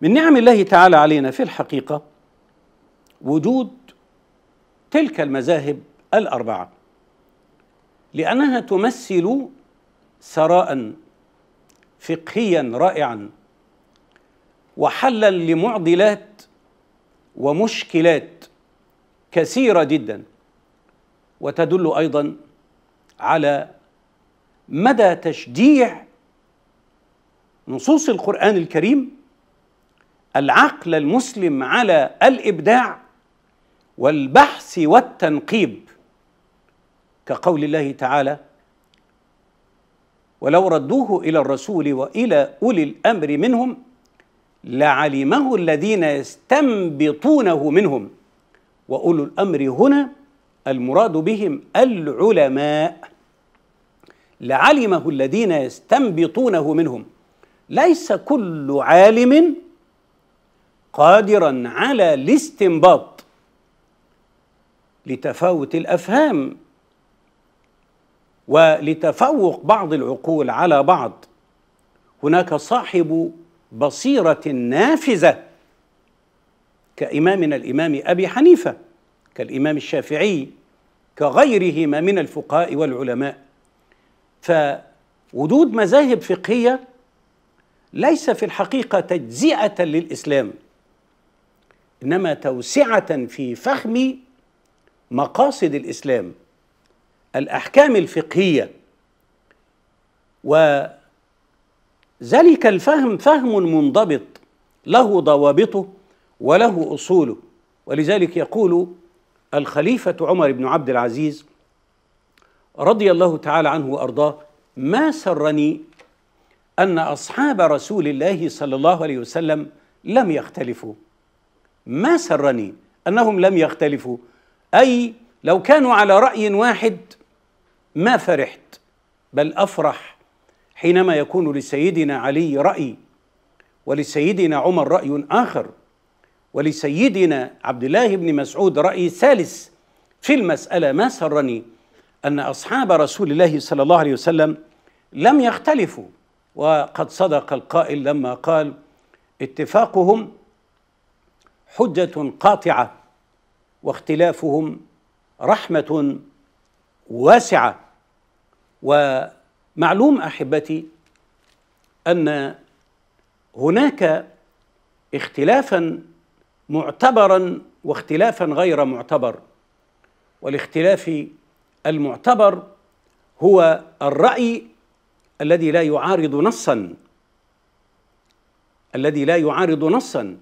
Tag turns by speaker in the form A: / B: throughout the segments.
A: من نعم الله تعالى علينا في الحقيقه وجود تلك المذاهب الاربعه لانها تمثل ثراء فقهيا رائعا وحلا لمعضلات ومشكلات كثيره جدا وتدل ايضا على مدى تشجيع نصوص القران الكريم العقل المسلم على الابداع والبحث والتنقيب كقول الله تعالى ولو ردوه الى الرسول والى اولي الامر منهم لعلمه الذين يستنبطونه منهم واولو الامر هنا المراد بهم العلماء لعلمه الذين يستنبطونه منهم ليس كل عالم قادرا على الاستنباط لتفاوت الافهام ولتفوق بعض العقول على بعض هناك صاحب بصيره نافذه كامامنا الامام ابي حنيفه كالامام الشافعي كغيرهما من الفقهاء والعلماء فوجود مذاهب فقهيه ليس في الحقيقه تجزئه للاسلام انما توسعه في فهم مقاصد الاسلام الاحكام الفقهيه وذلك الفهم فهم منضبط له ضوابطه وله اصوله ولذلك يقول الخليفه عمر بن عبد العزيز رضي الله تعالى عنه وارضاه ما سرني ان اصحاب رسول الله صلى الله عليه وسلم لم يختلفوا ما سرني انهم لم يختلفوا اي لو كانوا على راي واحد ما فرحت بل افرح حينما يكون لسيدنا علي راي ولسيدنا عمر راي اخر ولسيدنا عبد الله بن مسعود راي ثالث في المساله ما سرني ان اصحاب رسول الله صلى الله عليه وسلم لم يختلفوا وقد صدق القائل لما قال اتفاقهم حجه قاطعه واختلافهم رحمه واسعه ومعلوم احبتي ان هناك اختلافا معتبرا واختلافا غير معتبر والاختلاف المعتبر هو الراي الذي لا يعارض نصا الذي لا يعارض نصا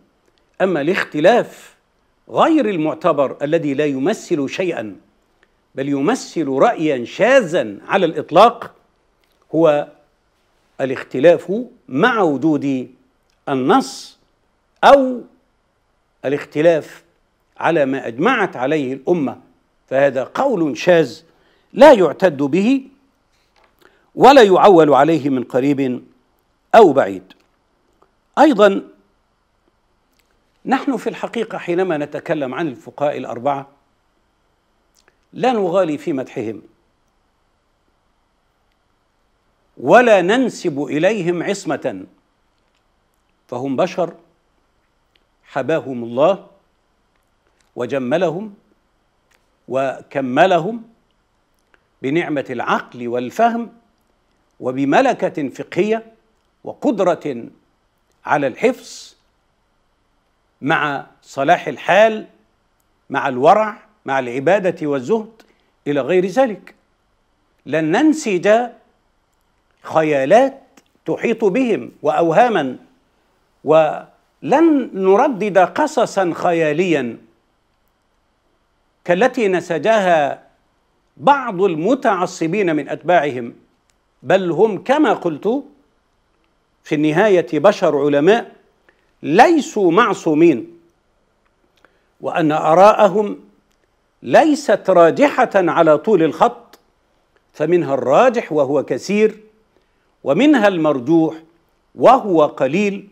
A: أما الاختلاف غير المعتبر الذي لا يمثل شيئا بل يمثل رأيا شاذا على الإطلاق هو الاختلاف مع وجود النص أو الاختلاف على ما أجمعت عليه الأمة فهذا قول شاذ لا يعتد به ولا يعول عليه من قريب أو بعيد أيضا نحن في الحقيقه حينما نتكلم عن الفقهاء الاربعه لا نغالي في مدحهم ولا ننسب اليهم عصمه فهم بشر حباهم الله وجملهم وكملهم بنعمه العقل والفهم وبملكه فقهيه وقدره على الحفظ مع صلاح الحال مع الورع مع العباده والزهد الى غير ذلك لن ننسج خيالات تحيط بهم واوهاما ولن نردد قصصا خياليا كالتي نسجها بعض المتعصبين من اتباعهم بل هم كما قلت في النهايه بشر علماء ليسوا معصومين وان اراءهم ليست راجحه على طول الخط فمنها الراجح وهو كثير ومنها المرجوح وهو قليل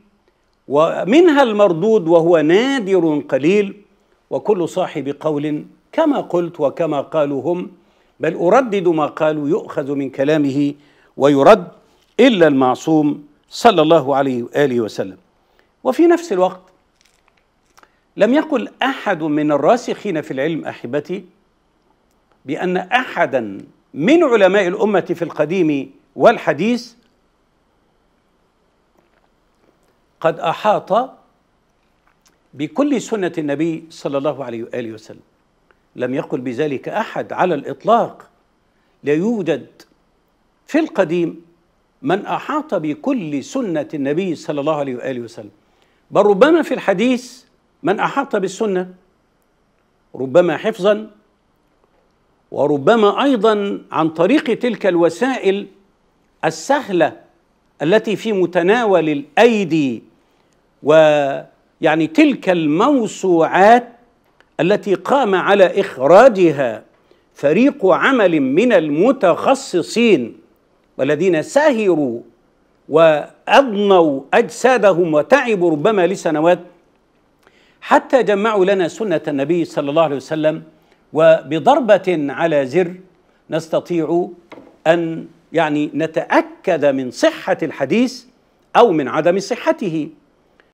A: ومنها المردود وهو نادر قليل وكل صاحب قول كما قلت وكما قالوا هم بل اردد ما قالوا يؤخذ من كلامه ويرد الا المعصوم صلى الله عليه واله وسلم وفي نفس الوقت لم يقل احد من الراسخين في العلم احبتي بان احدا من علماء الامه في القديم والحديث قد احاط بكل سنه النبي صلى الله عليه واله وسلم لم يقل بذلك احد على الاطلاق لا يوجد في القديم من احاط بكل سنه النبي صلى الله عليه واله وسلم بل ربما في الحديث من احاط بالسنه ربما حفظا وربما ايضا عن طريق تلك الوسائل السهله التي في متناول الايدي ويعني تلك الموسوعات التي قام على اخراجها فريق عمل من المتخصصين والذين سهروا وأضنوا أجسادهم وتعبوا ربما لسنوات حتى جمعوا لنا سنة النبي صلى الله عليه وسلم وبضربة على زر نستطيع أن يعني نتأكد من صحة الحديث أو من عدم صحته